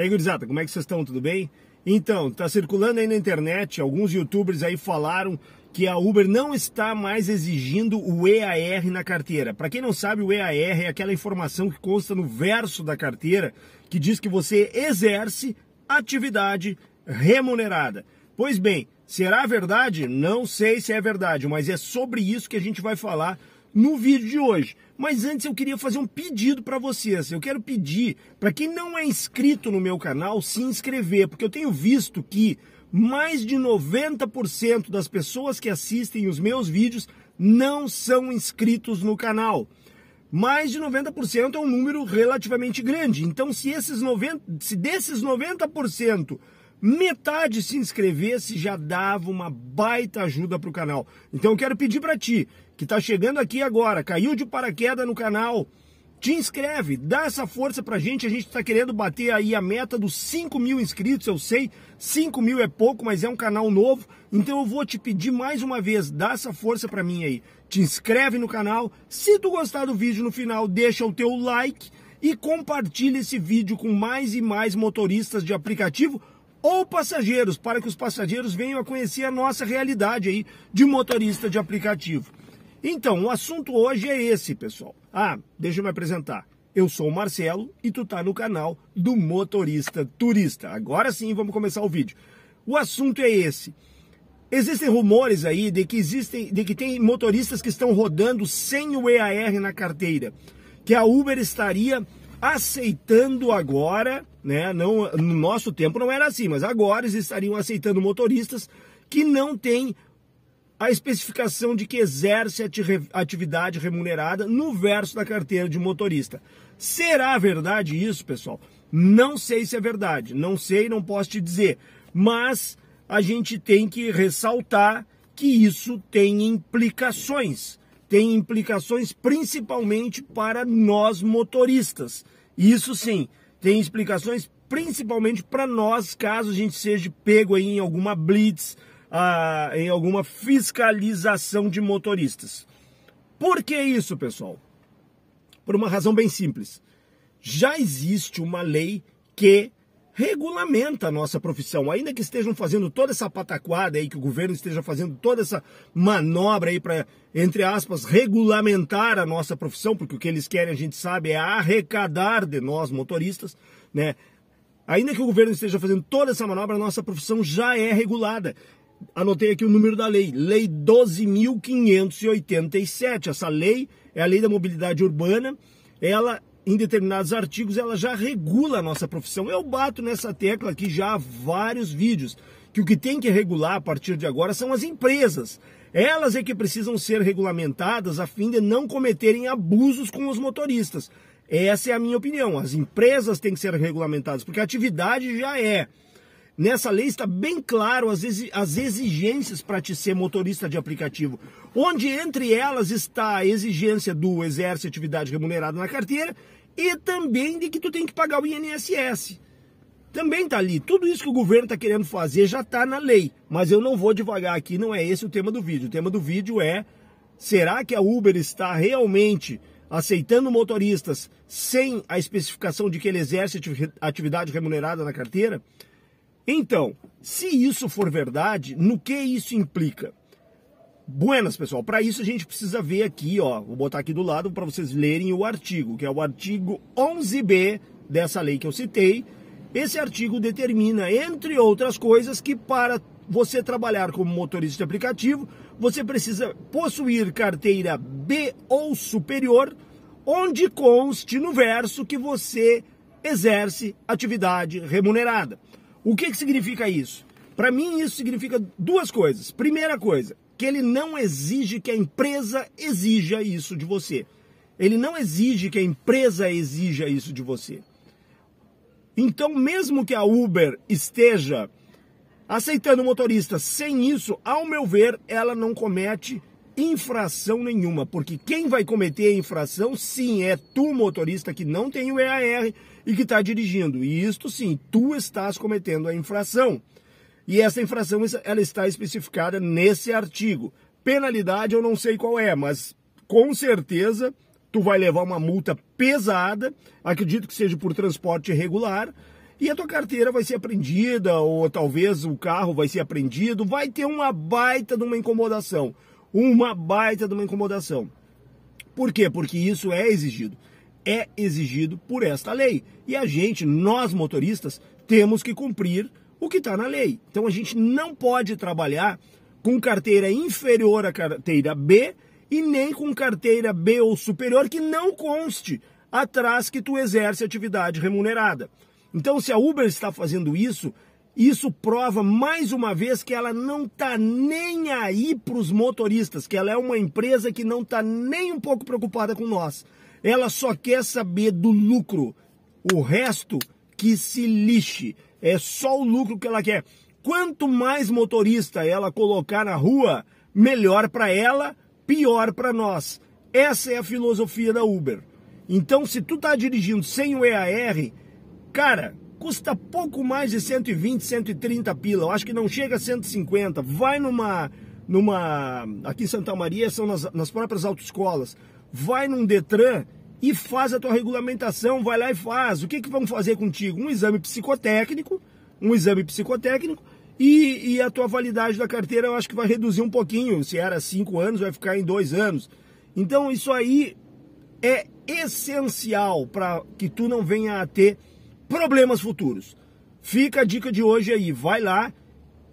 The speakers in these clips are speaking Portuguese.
E aí, gurizada, como é que vocês estão? Tudo bem? Então, tá circulando aí na internet, alguns youtubers aí falaram que a Uber não está mais exigindo o EAR na carteira. Para quem não sabe, o EAR é aquela informação que consta no verso da carteira que diz que você exerce atividade remunerada. Pois bem, será verdade? Não sei se é verdade, mas é sobre isso que a gente vai falar no vídeo de hoje. Mas antes eu queria fazer um pedido para vocês. Eu quero pedir para quem não é inscrito no meu canal se inscrever, porque eu tenho visto que mais de 90% das pessoas que assistem os meus vídeos não são inscritos no canal. Mais de 90% é um número relativamente grande. Então, se esses 90, se desses 90%, metade se inscrevesse já dava uma baita ajuda para o canal. Então eu quero pedir para ti, que está chegando aqui agora, caiu de paraquedas no canal, te inscreve, dá essa força pra gente, a gente está querendo bater aí a meta dos 5 mil inscritos, eu sei, 5 mil é pouco, mas é um canal novo, então eu vou te pedir mais uma vez, dá essa força pra mim aí, te inscreve no canal, se tu gostar do vídeo no final, deixa o teu like e compartilha esse vídeo com mais e mais motoristas de aplicativo ou passageiros, para que os passageiros venham a conhecer a nossa realidade aí de motorista de aplicativo. Então, o assunto hoje é esse, pessoal. Ah, deixa eu me apresentar. Eu sou o Marcelo e tu tá no canal do Motorista Turista. Agora sim, vamos começar o vídeo. O assunto é esse. Existem rumores aí de que existem, de que tem motoristas que estão rodando sem o EAR na carteira, que a Uber estaria aceitando agora né? Não, no nosso tempo não era assim, mas agora eles estariam aceitando motoristas que não têm a especificação de que exerce atividade remunerada no verso da carteira de motorista. Será verdade isso, pessoal? Não sei se é verdade, não sei, não posso te dizer, mas a gente tem que ressaltar que isso tem implicações, tem implicações principalmente para nós motoristas. Isso sim, tem explicações principalmente para nós, caso a gente seja pego em alguma blitz, ah, em alguma fiscalização de motoristas. Por que isso, pessoal? Por uma razão bem simples. Já existe uma lei que regulamenta a nossa profissão. Ainda que estejam fazendo toda essa pataquada aí, que o governo esteja fazendo toda essa manobra aí para, entre aspas, regulamentar a nossa profissão, porque o que eles querem, a gente sabe, é arrecadar de nós motoristas, né? Ainda que o governo esteja fazendo toda essa manobra, a nossa profissão já é regulada. Anotei aqui o número da lei, Lei 12.587. Essa lei é a Lei da Mobilidade Urbana. Ela em determinados artigos, ela já regula a nossa profissão. Eu bato nessa tecla aqui já há vários vídeos, que o que tem que regular a partir de agora são as empresas. Elas é que precisam ser regulamentadas a fim de não cometerem abusos com os motoristas. Essa é a minha opinião. As empresas têm que ser regulamentadas, porque a atividade já é. Nessa lei está bem claro as exigências para te ser motorista de aplicativo, onde entre elas está a exigência do exército atividade remunerada na carteira e também de que tu tem que pagar o INSS. Também tá ali. Tudo isso que o governo está querendo fazer já está na lei. Mas eu não vou devagar aqui, não é esse o tema do vídeo. O tema do vídeo é: será que a Uber está realmente aceitando motoristas sem a especificação de que ele exerce atividade remunerada na carteira? Então, se isso for verdade, no que isso implica? Buenas, pessoal. Para isso a gente precisa ver aqui, ó, vou botar aqui do lado para vocês lerem o artigo, que é o artigo 11B dessa lei que eu citei. Esse artigo determina, entre outras coisas, que para você trabalhar como motorista de aplicativo, você precisa possuir carteira B ou superior, onde conste no verso que você exerce atividade remunerada. O que, que significa isso? Para mim, isso significa duas coisas. Primeira coisa, que ele não exige que a empresa exija isso de você. Ele não exige que a empresa exija isso de você. Então, mesmo que a Uber esteja aceitando o motorista sem isso, ao meu ver, ela não comete infração nenhuma, porque quem vai cometer a infração, sim, é tu, motorista, que não tem o EAR e que está dirigindo. E isto sim, tu estás cometendo a infração. E essa infração ela está especificada nesse artigo. Penalidade eu não sei qual é, mas com certeza tu vai levar uma multa pesada, acredito que seja por transporte irregular, e a tua carteira vai ser apreendida, ou talvez o carro vai ser apreendido, vai ter uma baita de uma incomodação. Uma baita de uma incomodação. Por quê? Porque isso é exigido. É exigido por esta lei. E a gente, nós motoristas, temos que cumprir o que está na lei. Então a gente não pode trabalhar com carteira inferior à carteira B e nem com carteira B ou superior que não conste atrás que tu exerce atividade remunerada. Então se a Uber está fazendo isso, isso prova mais uma vez que ela não está nem aí para os motoristas, que ela é uma empresa que não está nem um pouco preocupada com nós. Ela só quer saber do lucro. O resto que se lixe. É só o lucro que ela quer. Quanto mais motorista ela colocar na rua, melhor para ela, pior para nós. Essa é a filosofia da Uber. Então, se tu tá dirigindo sem o EAR, cara, custa pouco mais de 120, 130 pila. Eu acho que não chega a 150. Vai numa numa aqui em Santa Maria são nas, nas próprias autoescolas. Vai num Detran e faz a tua regulamentação, vai lá e faz. O que, que vão fazer contigo? Um exame psicotécnico, um exame psicotécnico e, e a tua validade da carteira eu acho que vai reduzir um pouquinho. Se era cinco anos, vai ficar em dois anos. Então isso aí é essencial para que tu não venha a ter problemas futuros. Fica a dica de hoje aí, vai lá,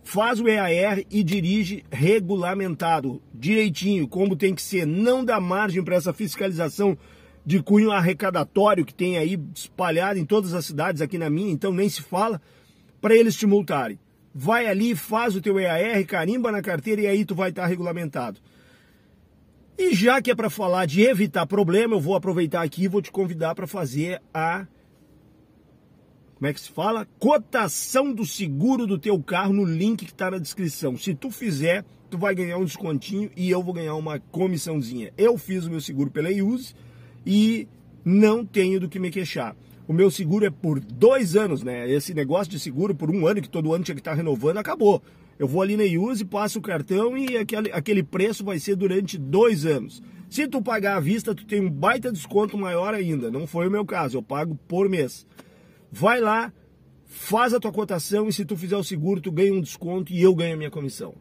faz o EAR e dirige regulamentado, direitinho, como tem que ser, não dá margem para essa fiscalização de cunho arrecadatório que tem aí espalhado em todas as cidades aqui na minha, então nem se fala, para eles te multarem. Vai ali, faz o teu EAR, carimba na carteira e aí tu vai estar tá regulamentado. E já que é para falar de evitar problema, eu vou aproveitar aqui e vou te convidar para fazer a como é que se fala? Cotação do seguro do teu carro no link que está na descrição. Se tu fizer, tu vai ganhar um descontinho e eu vou ganhar uma comissãozinha. Eu fiz o meu seguro pela Euse e não tenho do que me queixar. O meu seguro é por dois anos, né? Esse negócio de seguro por um ano, que todo ano tinha que estar renovando, acabou. Eu vou ali na Iuse, passo o cartão e aquele, aquele preço vai ser durante dois anos. Se tu pagar à vista, tu tem um baita desconto maior ainda. Não foi o meu caso, eu pago por mês. Vai lá, faz a tua cotação e se tu fizer o seguro, tu ganha um desconto e eu ganho a minha comissão.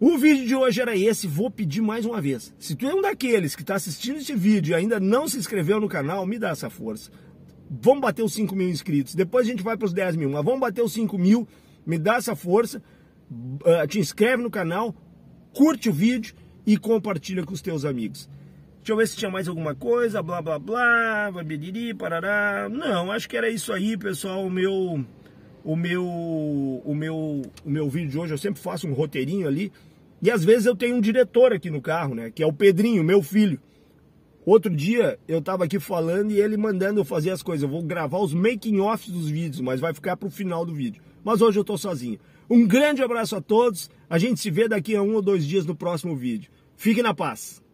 O vídeo de hoje era esse, vou pedir mais uma vez. Se tu é um daqueles que está assistindo esse vídeo e ainda não se inscreveu no canal, me dá essa força. Vamos bater os 5 mil inscritos, depois a gente vai para os 10 mil, mas vamos bater os 5 mil, me dá essa força, ah, te inscreve no canal, curte o vídeo e compartilha com os teus amigos. Deixa eu ver se tinha mais alguma coisa, blá blá blá, babiriri, parará. Não, acho que era isso aí, pessoal, meu o meu, o meu, o meu vídeo de hoje, eu sempre faço um roteirinho ali. E às vezes eu tenho um diretor aqui no carro, né? Que é o Pedrinho, meu filho. Outro dia eu tava aqui falando e ele mandando eu fazer as coisas. Eu vou gravar os making offs dos vídeos, mas vai ficar pro final do vídeo. Mas hoje eu tô sozinho. Um grande abraço a todos. A gente se vê daqui a um ou dois dias no próximo vídeo. Fique na paz.